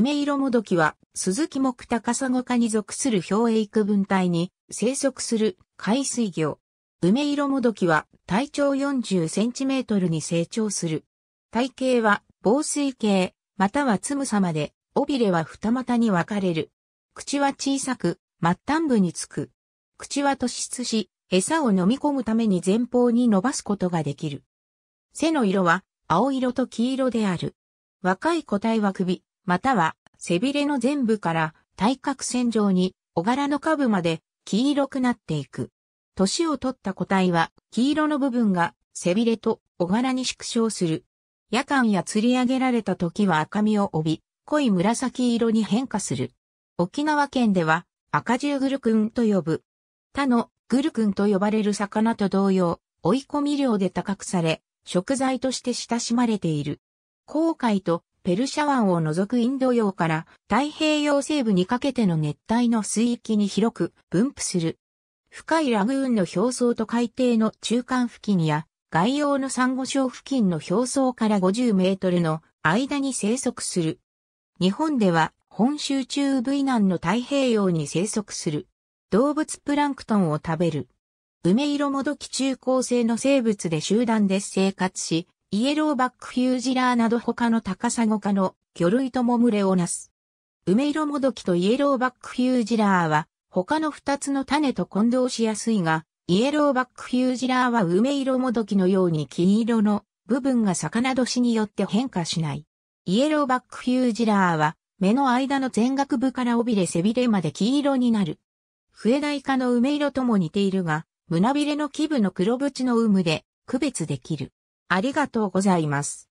梅色もどきは、鈴木木高砂科に属する表栄区分隊に生息する海水魚。梅色もどきは体長40センチメートルに成長する。体型は防水系、またはつむさまで、尾びれは二股に分かれる。口は小さく、末端部につく。口は突出し、餌を飲み込むために前方に伸ばすことができる。背の色は青色と黄色である。若い個体は首、または背びれの全部から対角線上に小柄の下部まで黄色くなっていく。年を取った個体は黄色の部分が背びれと小柄に縮小する。夜間や釣り上げられた時は赤みを帯び、濃い紫色に変化する。沖縄県では赤十グルクンと呼ぶ。他のグルクンと呼ばれる魚と同様、追い込み量で高くされ、食材として親しまれている。後悔とペルシャ湾を除くインド洋から太平洋西部にかけての熱帯の水域に広く分布する。深いラグーンの表層と海底の中間付近や外洋のンゴ礁付近の表層から50メートルの間に生息する。日本では本州中部以南の太平洋に生息する。動物プランクトンを食べる。梅色もどき中高生の生物で集団で生活し、イエローバックヒュージラーなど他の高砂科の魚類とも群れをなす。梅色もどきとイエローバックヒュージラーは他の二つの種と混同しやすいが、イエローバックヒュージラーは梅色もどきのように金色の部分が魚年によって変化しない。イエローバックヒュージラーは目の間の全額部から尾びれ背びれまで黄色になる。笛大科の梅色とも似ているが、胸びれの基部の黒縁の有無で区別できる。ありがとうございます。